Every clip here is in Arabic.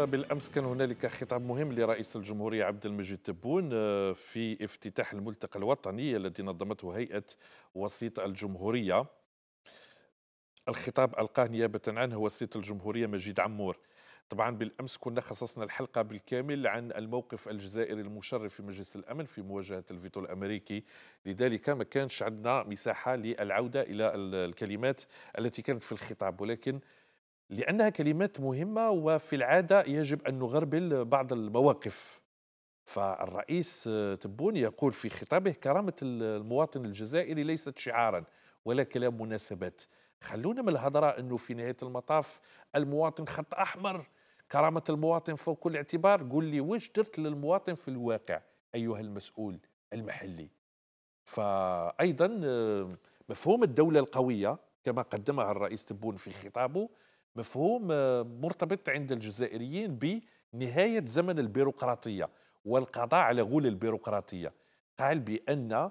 بالامس كان هنالك خطاب مهم لرئيس الجمهوريه عبد المجيد تبون آه، في افتتاح الملتقى الوطني الذي نظمته هيئه وسيط الجمهوريه. الخطاب القاه نيابه عنه وسيط الجمهوريه مجيد عمور. طبعا بالامس كنا خصصنا الحلقه بالكامل عن الموقف الجزائري المشرف في مجلس الامن في مواجهه الفيتو الامريكي، لذلك ما كانش عندنا مساحه للعوده الى الكلمات التي كانت في الخطاب ولكن لأنها كلمات مهمة وفي العادة يجب أن نغربل بعض المواقف فالرئيس تبون يقول في خطابه كرامة المواطن الجزائري ليست شعارا ولا كلام مناسبات خلونا من الهضرة أنه في نهاية المطاف المواطن خط أحمر كرامة المواطن فوق كل اعتبار قول لي واش درت للمواطن في الواقع أيها المسؤول المحلي فأيضا آه، مفهوم الدولة القوية كما قدمها الرئيس تبون في خطابه مفهوم آه، مرتبط عند الجزائريين بنهاية زمن البيروقراطية والقضاء على غول البيروقراطية قال بأن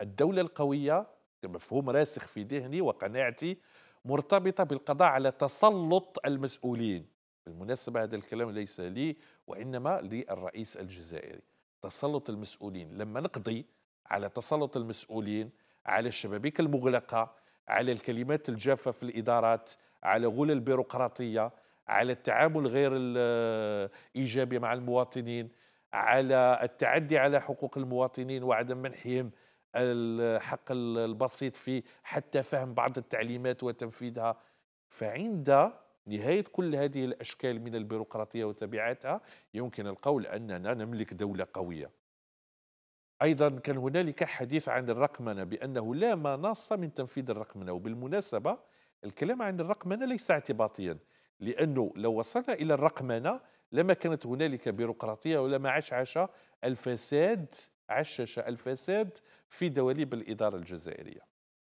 الدولة القوية مفهوم راسخ في ذهني وقناعتي مرتبطة بالقضاء على تسلط المسؤولين بالمناسبة هذا الكلام ليس لي وإنما للرئيس الجزائري تسلط المسؤولين لما نقضي على تسلط المسؤولين على الشبابيك المغلقة على الكلمات الجافة في الإدارات على غول البيروقراطية على التعامل غير الإيجابي مع المواطنين على التعدي على حقوق المواطنين وعدم منحهم الحق البسيط في حتى فهم بعض التعليمات وتنفيذها فعند نهاية كل هذه الأشكال من البيروقراطية وتبعاتها يمكن القول أننا نملك دولة قوية أيضا كان هنالك حديث عن الرقمنة بأنه لا مناص من تنفيذ الرقمنة وبالمناسبة الكلام عن الرقمنة ليس اعتباطيا لأنه لو وصلنا إلى الرقمنة لما كانت هنالك بيروقراطية ولما عاش عاش الفساد عشش الفساد في دواليب الإدارة الجزائرية